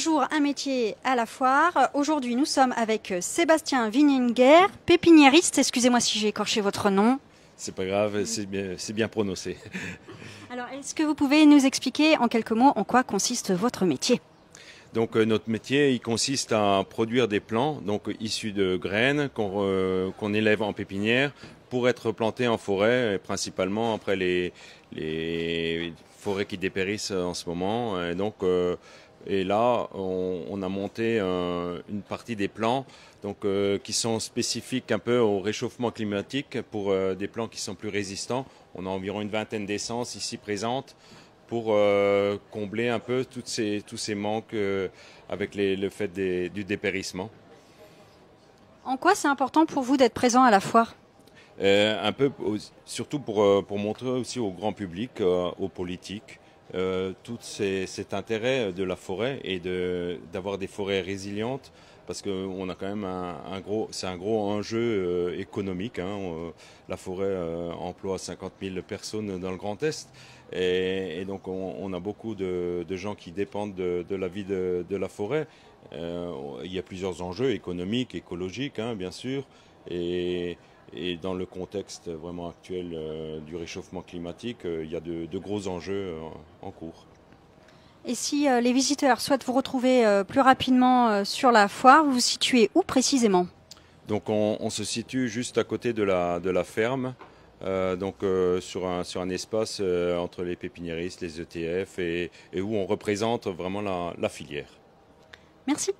jour, un métier à la foire. Aujourd'hui, nous sommes avec Sébastien Vininger, pépiniériste. Excusez-moi si j'ai écorché votre nom. C'est pas grave, c'est bien, prononcé. Alors, est-ce que vous pouvez nous expliquer en quelques mots en quoi consiste votre métier donc euh, notre métier, il consiste à produire des plants, donc issus de graines euh, qu'on élève en pépinière pour être plantés en forêt, et principalement après les, les forêts qui dépérissent en ce moment. donc euh, et là, on, a monté euh, une partie des plans euh, qui sont spécifiques un peu au réchauffement climatique pour euh, des plans qui sont plus résistants. On a environ une vingtaine d'essences ici présentes pour combler un peu tous ces manques avec le fait du dépérissement. En quoi c'est important pour vous d'être présent à la foire Un peu, surtout pour montrer aussi au grand public, aux politiques, euh, tout cet intérêt euh, de la forêt et d'avoir des forêts résilientes parce qu'on a quand même un, gros, c'est un gros enjeu euh, économique. Hein. la forêt emploie 50 000 personnes dans le Grand Est, et, donc on, a beaucoup de, gens qui dépendent de, la vie de, la forêt. il y a plusieurs enjeux économiques, écologiques, hein, bien sûr, et, dans le contexte vraiment actuel euh, du réchauffement climatique, euh, il y a de, gros enjeux euh, en cours. Et si les visiteurs souhaitent vous retrouver plus rapidement sur la foire, vous vous situez où précisément Donc on, se situe juste à côté de la, de la ferme, donc sur, un, sur un espace entre les pépiniéristes, les e ETF et, où on représente vraiment la filière. Merci.